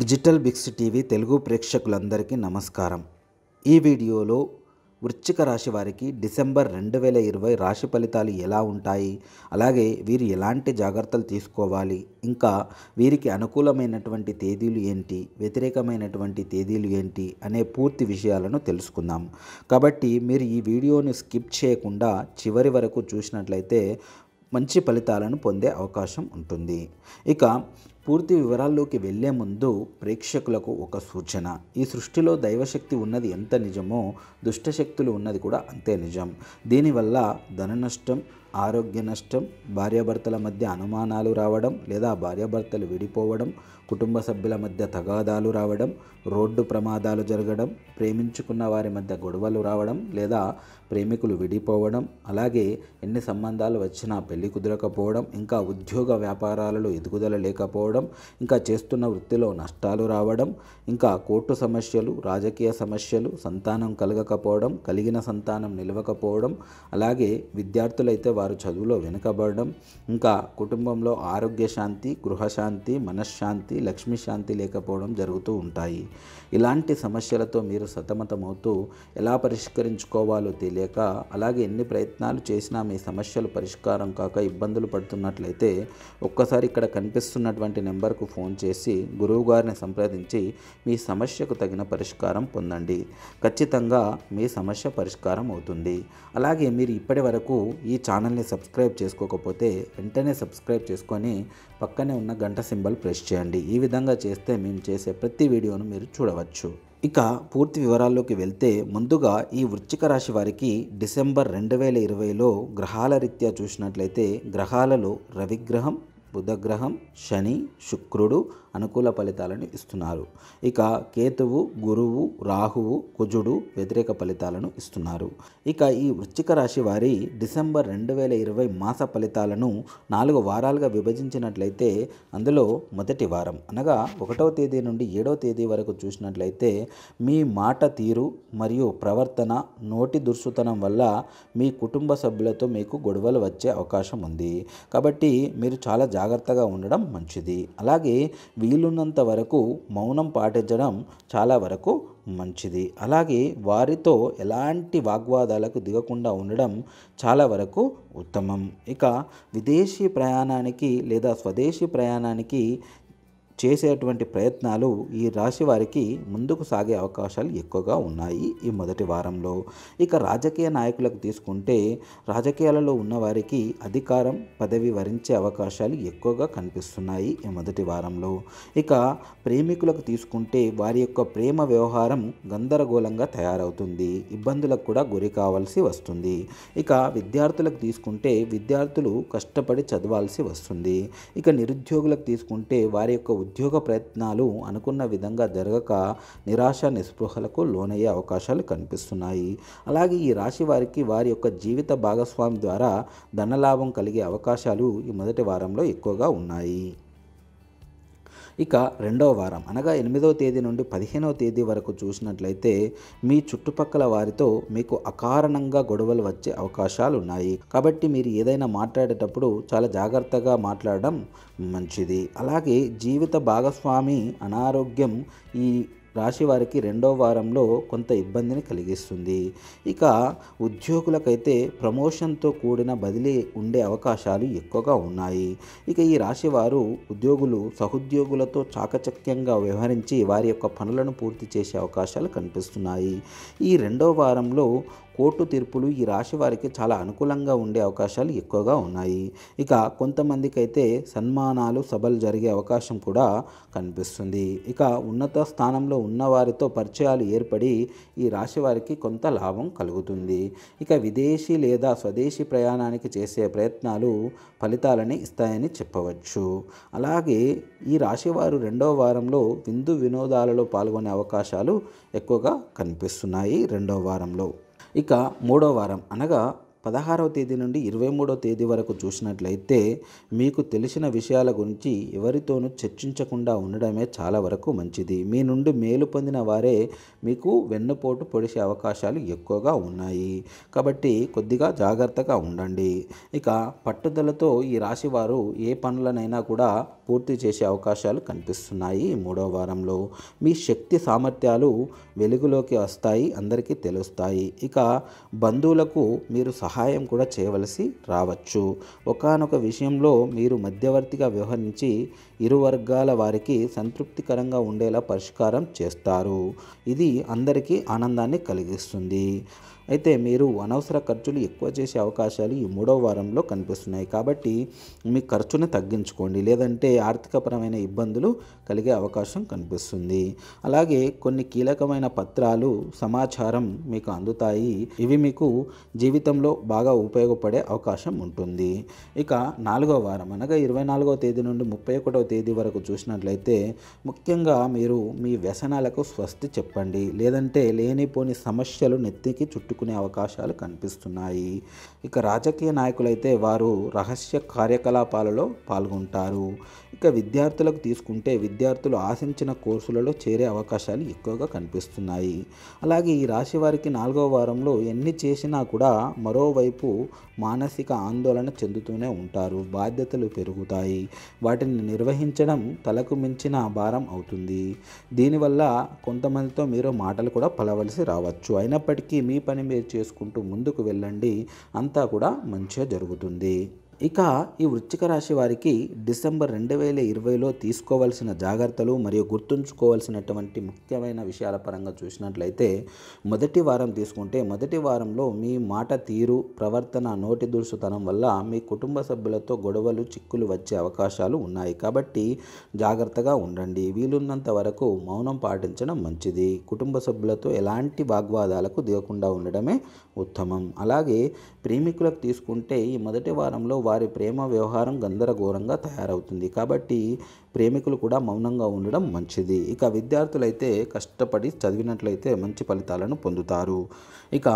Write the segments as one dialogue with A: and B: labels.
A: digital బిక్స్ TV Telugu ప్రేక్షకులందరికీ నమస్కారం ఈ వీడియోలో వృశ్చిక రాశి వారికి డిసెంబర్ రెండు వేల ఇరవై రాశి ఫలితాలు ఎలా ఉంటాయి అలాగే వీరు ఎలాంటి జాగ్రత్తలు తీసుకోవాలి ఇంకా వీరికి అనుకూలమైనటువంటి తేదీలు ఏంటి వ్యతిరేకమైనటువంటి తేదీలు ఏంటి అనే పూర్తి విషయాలను తెలుసుకుందాం కాబట్టి మీరు ఈ వీడియోని స్కిప్ చేయకుండా చివరి వరకు చూసినట్లయితే మంచి ఫలితాలను పొందే అవకాశం ఉంటుంది ఇక పూర్తి వివరాల్లోకి వెళ్లే ముందు ప్రేక్షకులకు ఒక సూచన ఈ సృష్టిలో దైవశక్తి ఉన్నది ఎంత నిజమో దుష్టశక్తులు ఉన్నది కూడా అంతే నిజం దీనివల్ల ధన నష్టం ఆరోగ్య నష్టం భార్యాభర్తల మధ్య అనుమానాలు రావడం లేదా భార్యాభర్తలు విడిపోవడం కుటుంబ సభ్యుల మధ్య తగాదాలు రావడం రోడ్డు ప్రమాదాలు జరగడం ప్రేమించుకున్న వారి మధ్య గొడవలు రావడం లేదా ప్రేమికులు విడిపోవడం అలాగే ఎన్ని సంబంధాలు వచ్చినా పెళ్లి కుదరకపోవడం ఇంకా ఉద్యోగ వ్యాపారాలలో ఎదుగుదల లేకపోవడం పోవడం ఇంకా చేస్తున్న వృత్తిలో నష్టాలు రావడం ఇంకా కోర్టు సమస్యలు రాజకీయ సమస్యలు సంతానం కలగకపోవడం కలిగిన సంతానం నిలవకపోవడం అలాగే విద్యార్థులైతే వారు చదువులో వెనుకబడడం ఇంకా కుటుంబంలో ఆరోగ్య శాంతి గృహశాంతి మనశ్శాంతి లక్ష్మీశాంతి శాంతి లేకపోవడం జరుగుతూ ఉంటాయి ఇలాంటి సమస్యలతో మీరు సతమతమవుతూ ఎలా పరిష్కరించుకోవాలో తెలియక అలాగే ఎన్ని ప్రయత్నాలు చేసినా మీ సమస్యలు పరిష్కారం కాక ఇబ్బందులు పడుతున్నట్లయితే ఒక్కసారి ఇక్కడ కనిపిస్తున్నటువంటి నెంబర్కు ఫోన్ చేసి గురువుగారిని సంప్రదించి మీ సమస్యకు తగిన పరిష్కారం పొందండి ఖచ్చితంగా మీ సమస్య పరిష్కారం అవుతుంది అలాగే మీరు ఇప్పటి వరకు ఈ ఛానల్ని సబ్స్క్రైబ్ చేసుకోకపోతే వెంటనే సబ్స్క్రైబ్ చేసుకొని పక్కనే ఉన్న గంట సింబల్ ప్రెస్ చేయండి ఈ విధంగా చేస్తే మేము చేసే ప్రతి వీడియోను మీరు చూడవచ్చు ఇక పూర్తి వివరాల్లోకి వెళ్తే ముందుగా ఈ వృచ్చిక రాశి వారికి డిసెంబర్ రెండు వేల ఇరవైలో గ్రహాల రీత్యా చూసినట్లయితే గ్రహాలలో రవిగ్రహం బుధగ్రహం శని శుక్రుడు అనుకూల ఫలితాలను ఇస్తున్నారు ఇక కేతువు గురువు రాహువు కుజుడు వ్యతిరేక ఫలితాలను ఇస్తున్నారు ఇక ఈ వృశ్చిక రాశి వారి డిసెంబర్ రెండు వేల ఇరవై మాస ఫలితాలను నాలుగు వారాలుగా విభజించినట్లయితే అందులో మొదటి వారం అనగా ఒకటవ తేదీ నుండి ఏడవ తేదీ వరకు చూసినట్లయితే మీ మాట తీరు మరియు ప్రవర్తన నోటి దుర్శుతనం వల్ల మీ కుటుంబ సభ్యులతో మీకు గొడవలు వచ్చే అవకాశం ఉంది కాబట్టి మీరు చాలా జాగ్రత్తగా ఉండడం మంచిది అలాగే వీలున్నంత వరకు మౌనం పాటించడం చాలా వరకు మంచిది అలాగే వారితో ఎలాంటి వాగ్వాదాలకు దిగకుండా ఉండడం చాలా వరకు ఉత్తమం ఇక విదేశీ ప్రయాణానికి లేదా స్వదేశీ ప్రయాణానికి చేసేటువంటి ప్రయత్నాలు ఈ రాశి వారికి ముందుకు సాగే అవకాశాలు ఎక్కువగా ఉన్నాయి ఈ మొదటి వారంలో ఇక రాజకీయ నాయకులకు తీసుకుంటే రాజకీయాలలో ఉన్నవారికి అధికారం పదవి వరించే అవకాశాలు ఎక్కువగా కనిపిస్తున్నాయి ఈ మొదటి వారంలో ఇక ప్రేమికులకు తీసుకుంటే వారి యొక్క ప్రేమ వ్యవహారం గందరగోళంగా తయారవుతుంది ఇబ్బందులకు కూడా గురి కావాల్సి వస్తుంది ఇక విద్యార్థులకు తీసుకుంటే విద్యార్థులు కష్టపడి చదవాల్సి వస్తుంది ఇక నిరుద్యోగులకు తీసుకుంటే వారి యొక్క ఉద్యోగ ప్రయత్నాలు అనుకున్న విధంగా జరగక నిరాశ నిస్పృహలకు లోనయ్యే అవకాశాలు కనిపిస్తున్నాయి అలాగే ఈ రాశి వారికి వారి యొక్క జీవిత భాగస్వామి ద్వారా ధనలాభం కలిగే అవకాశాలు ఈ మొదటి వారంలో ఎక్కువగా ఉన్నాయి ఇక రెండవ వారం అనగా ఎనిమిదవ తేదీ నుండి పదిహేనవ తేదీ వరకు చూసినట్లయితే మీ చుట్టుపక్కల వారితో మీకు అకారణంగా గొడవలు వచ్చే అవకాశాలు ఉన్నాయి కాబట్టి మీరు ఏదైనా మాట్లాడేటప్పుడు చాలా జాగ్రత్తగా మాట్లాడడం మంచిది అలాగే జీవిత భాగస్వామి అనారోగ్యం ఈ రాశి వారికి రెండో వారంలో కొంత ఇబ్బందిని కలిగిస్తుంది ఇక ఉద్యోగులకైతే ప్రమోషన్తో కూడిన బదిలీ ఉండే అవకాశాలు ఎక్కువగా ఉన్నాయి ఇక ఈ రాశి వారు ఉద్యోగులు సహోద్యోగులతో చాకచక్యంగా వ్యవహరించి వారి యొక్క పనులను పూర్తి చేసే అవకాశాలు కనిపిస్తున్నాయి ఈ రెండో వారంలో కోర్టు తీర్పులు ఈ రాశి వారికి చాలా అనుకూలంగా ఉండే అవకాశాలు ఎక్కువగా ఉన్నాయి ఇక కొంతమందికి అయితే సన్మానాలు సభలు జరిగే అవకాశం కూడా కనిపిస్తుంది ఇక ఉన్నత స్థానంలో ఉన్నవారితో పరిచయాలు ఏర్పడి ఈ రాశి వారికి కొంత లాభం కలుగుతుంది ఇక విదేశీ లేదా స్వదేశీ ప్రయాణానికి చేసే ప్రయత్నాలు ఫలితాలని ఇస్తాయని చెప్పవచ్చు అలాగే ఈ రాశివారు రెండవ వారంలో విందు వినోదాలలో పాల్గొనే అవకాశాలు ఎక్కువగా కనిపిస్తున్నాయి రెండవ వారంలో ఇక మూడో వారం అనగా పదహారవ తేదీ నుండి ఇరవై మూడవ తేదీ వరకు చూసినట్లయితే మీకు తెలిసిన విషయాల గురించి ఎవరితోనూ చర్చించకుండా ఉండడమే చాలా వరకు మంచిది మీ నుండి మేలు పొందిన వారే మీకు వెన్నుపోటు పొడిసే అవకాశాలు ఎక్కువగా ఉన్నాయి కాబట్టి కొద్దిగా జాగ్రత్తగా ఉండండి ఇక పట్టుదలతో ఈ రాశి వారు ఏ పనులనైనా కూడా పూర్తి చేసే అవకాశాలు కనిపిస్తున్నాయి మూడో వారంలో మీ శక్తి సామర్థ్యాలు వెలుగులోకి వస్తాయి అందరికీ తెలుస్తాయి ఇక బంధువులకు మీరు సహా సహాయం కూడా చేయవలసి రావచ్చు ఒకనొక విషయంలో మీరు మధ్యవర్తిగా వ్యవహరించి ఇరు వర్గాల వారికి సంతృప్తికరంగా ఉండేలా పరిష్కారం చేస్తారు ఇది అందరికీ ఆనందాన్ని కలిగిస్తుంది అయితే మీరు అనవసర ఖర్చులు ఎక్కువ చేసే అవకాశాలు ఈ మూడో వారంలో కనిపిస్తున్నాయి కాబట్టి మీ ఖర్చును తగ్గించుకోండి లేదంటే ఆర్థికపరమైన ఇబ్బందులు కలిగే అవకాశం కనిపిస్తుంది అలాగే కొన్ని కీలకమైన పత్రాలు సమాచారం మీకు అందుతాయి ఇవి మీకు జీవితంలో బాగా ఉపయోగపడే అవకాశం ఉంటుంది ఇక నాలుగో వారం అనగా ఇరవై నాలుగో తేదీ నుండి ముప్పై ఒకటో తేదీ వరకు చూసినట్లయితే ముఖ్యంగా మీరు మీ వ్యసనాలకు స్వస్తి చెప్పండి లేదంటే లేనిపోని సమస్యలు నెత్తికి చుట్టుకు చేసుకునే అవకాశాలు కనిపిస్తున్నాయి ఇక రాజకీయ నాయకులైతే వారు రహస్య కార్యకలాపాలలో పాల్గొంటారు ఇక విద్యార్థులకు తీసుకుంటే విద్యార్థులు ఆశించిన కోర్సులలో చేరే అవకాశాలు ఎక్కువగా కనిపిస్తున్నాయి అలాగే ఈ రాశి వారికి నాలుగవ వారంలో ఎన్ని చేసినా కూడా మరోవైపు మానసిక ఆందోళన చెందుతూనే ఉంటారు బాధ్యతలు పెరుగుతాయి వాటిని నిర్వహించడం తలకు మించిన భారం అవుతుంది దీనివల్ల కొంతమందితో మీరు మాటలు కూడా పలవలసి రావచ్చు అయినప్పటికీ మీ పని మీరు చేసుకుంటూ ముందుకు వెళ్ళండి అంతా కూడా మంచిగా జరుగుతుంది ఇక ఈ వృచ్చిక రాశి వారికి డిసెంబర్ రెండు వేల ఇరవైలో తీసుకోవాల్సిన జాగ్రత్తలు మరియు గుర్తుంచుకోవాల్సినటువంటి ముఖ్యమైన విషయాల పరంగా చూసినట్లయితే మొదటి వారం తీసుకుంటే మొదటి వారంలో మీ మాట తీరు ప్రవర్తన నోటి దురుసుతనం వల్ల మీ కుటుంబ సభ్యులతో గొడవలు చిక్కులు వచ్చే అవకాశాలు ఉన్నాయి కాబట్టి జాగ్రత్తగా ఉండండి వీలున్నంత వరకు మౌనం పాటించడం మంచిది కుటుంబ సభ్యులతో ఎలాంటి వాగ్వాదాలకు దిగకుండా ఉండడమే ఉత్తమం అలాగే ప్రేమికులకు తీసుకుంటే ఈ మొదటి వారంలో వారి ప్రేమ వ్యవహారం గందరగోళంగా తయారవుతుంది కాబట్టి ప్రేమికులు కూడా మౌనంగా ఉండడం మంచిది ఇక విద్యార్థులైతే కష్టపడి చదివినట్లయితే మంచి ఫలితాలను పొందుతారు ఇక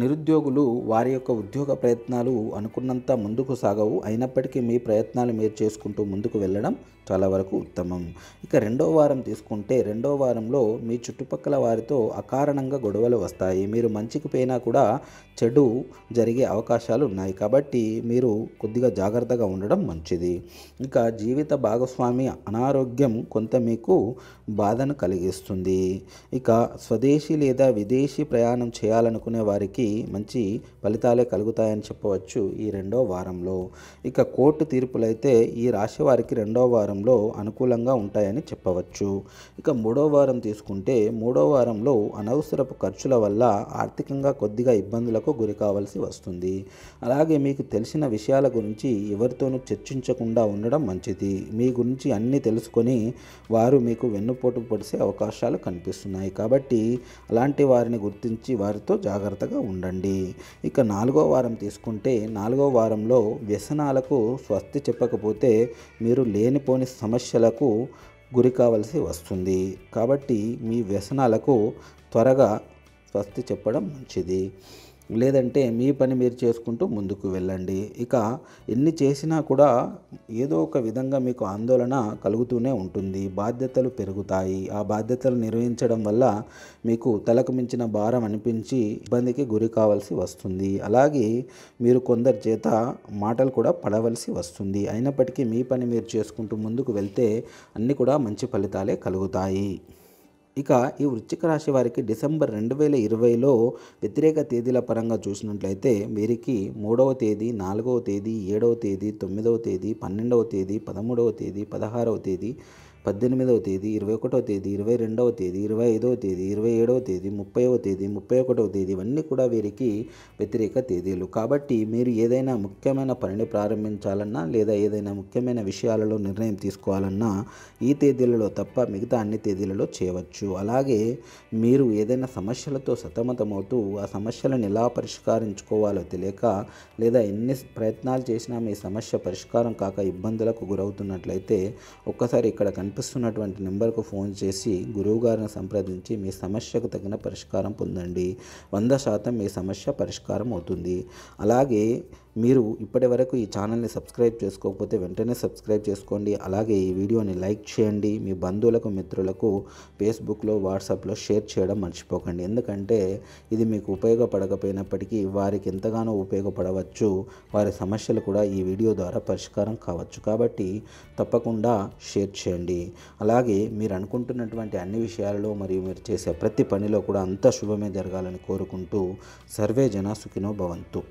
A: నిరుద్యోగులు వారి యొక్క ఉద్యోగ ప్రయత్నాలు అనుకున్నంత ముందుకు సాగవు అయినప్పటికీ మీ ప్రయత్నాలు మీరు చేసుకుంటూ ముందుకు వెళ్ళడం చాలా వరకు ఉత్తమం ఇక రెండో వారం తీసుకుంటే రెండో వారంలో మీ చుట్టుపక్కల వారితో అకారణంగా గొడవలు వస్తాయి మీరు మంచికి పోయినా కూడా చెడు జరిగే అవకాశాలు ఉన్నాయి కాబట్టి మీరు కొద్దిగా జాగ్రత్తగా ఉండడం మంచిది ఇంకా జీవిత భాగస్వామి అనారోగ్యం కొంత మీకు బాధను కలిగిస్తుంది ఇక స్వదేశీ లేదా విదేశీ ప్రయాణం చేయాలనుకునే వారికి మంచి ఫలితాలే కలుగుతాయని చెప్పవచ్చు ఈ రెండో వారంలో ఇక కోర్టు తీర్పులైతే ఈ రాశి వారికి రెండో వారం వారంలో అనుకూలంగా ఉంటాయని చెప్పవచ్చు ఇక మూడో వారం తీసుకుంటే మూడో వారంలో అనవసరపు ఖర్చుల వల్ల ఆర్థికంగా కొద్దిగా ఇబ్బందులకు గురి కావాల్సి వస్తుంది అలాగే మీకు తెలిసిన విషయాల గురించి ఎవరితోనూ చర్చించకుండా ఉండడం మంచిది మీ గురించి అన్నీ తెలుసుకొని వారు మీకు వెన్నుపోటు పడిసే అవకాశాలు కనిపిస్తున్నాయి కాబట్టి అలాంటి వారిని గుర్తించి వారితో జాగ్రత్తగా ఉండండి ఇక నాలుగో వారం తీసుకుంటే నాలుగో వారంలో వ్యసనాలకు స్వస్తి చెప్పకపోతే మీరు లేనిపోని కొన్ని సమస్యలకు గురి కావలసి వస్తుంది కాబట్టి మీ వ్యసనాలకు త్వరగా స్వస్తి చెప్పడం మంచిది లేదంటే మీ పని మీరు చేసుకుంటూ ముందుకు వెళ్ళండి ఇక ఎన్ని చేసినా కూడా ఏదో ఒక విధంగా మీకు ఆందోళన కలుగుతూనే ఉంటుంది బాధ్యతలు పెరుగుతాయి ఆ బాధ్యతలు నిర్వహించడం వల్ల మీకు తలకు మించిన భారం అనిపించి ఇబ్బందికి గురి కావాల్సి వస్తుంది అలాగే మీరు కొందరి చేత మాటలు కూడా పడవలసి వస్తుంది అయినప్పటికీ మీ పని మీరు చేసుకుంటూ ముందుకు వెళ్తే అన్నీ కూడా మంచి ఫలితాలే కలుగుతాయి ఇక ఈ వృశ్చిక రాశి వారికి డిసెంబర్ రెండు వేల ఇరవైలో వ్యతిరేక తేదీల పరంగా చూసినట్లయితే వీరికి మూడవ తేదీ నాలుగవ తేదీ ఏడవ తేదీ తొమ్మిదవ తేదీ పన్నెండవ తేదీ పదమూడవ తేదీ పదహారవ తేదీ పద్దెనిమిదవ తేదీ ఇరవై ఒకటవ తేదీ ఇరవై రెండవ తేదీ ఇరవై ఐదవ తేదీ ఇరవై ఏడవ తేదీ ముప్పైవ తేదీ ముప్పై ఒకటవ తేదీ ఇవన్నీ కూడా వీరికి వ్యతిరేక తేదీలు కాబట్టి మీరు ఏదైనా ముఖ్యమైన పనిని ప్రారంభించాలన్నా లేదా ఏదైనా ముఖ్యమైన విషయాలలో నిర్ణయం తీసుకోవాలన్నా ఈ తేదీలలో తప్ప మిగతా అన్ని తేదీలలో చేయవచ్చు అలాగే మీరు ఏదైనా సమస్యలతో సతమతమవుతూ ఆ సమస్యలను ఎలా పరిష్కరించుకోవాలో తెలియక లేదా ఎన్ని ప్రయత్నాలు చేసినా మీ సమస్య పరిష్కారం కాక ఇబ్బందులకు గురవుతున్నట్లయితే ఒక్కసారి ఇక్కడ కనిపిస్తున్నటువంటి నెంబర్కు ఫోన్ చేసి గురువుగారిని సంప్రదించి మీ సమస్యకు తగిన పరిష్కారం పొందండి వంద శాతం మీ సమస్య పరిష్కారం అవుతుంది అలాగే మీరు ఇప్పటి వరకు ఈ ఛానల్ని సబ్స్క్రైబ్ చేసుకోకపోతే వెంటనే సబ్స్క్రైబ్ చేసుకోండి అలాగే ఈ వీడియోని లైక్ చేయండి మీ బంధువులకు మిత్రులకు ఫేస్బుక్లో వాట్సాప్లో షేర్ చేయడం మర్చిపోకండి ఎందుకంటే ఇది మీకు ఉపయోగపడకపోయినప్పటికీ వారికి ఎంతగానో ఉపయోగపడవచ్చు వారి సమస్యలు కూడా ఈ వీడియో ద్వారా పరిష్కారం కావచ్చు కాబట్టి తప్పకుండా షేర్ చేయండి అలాగే మీరు అనుకుంటున్నటువంటి అన్ని విషయాలలో మరియు మీరు చేసే ప్రతి పనిలో కూడా అంత శుభమే జరగాలని కోరుకుంటూ సర్వే జనా సుఖినో భవంతు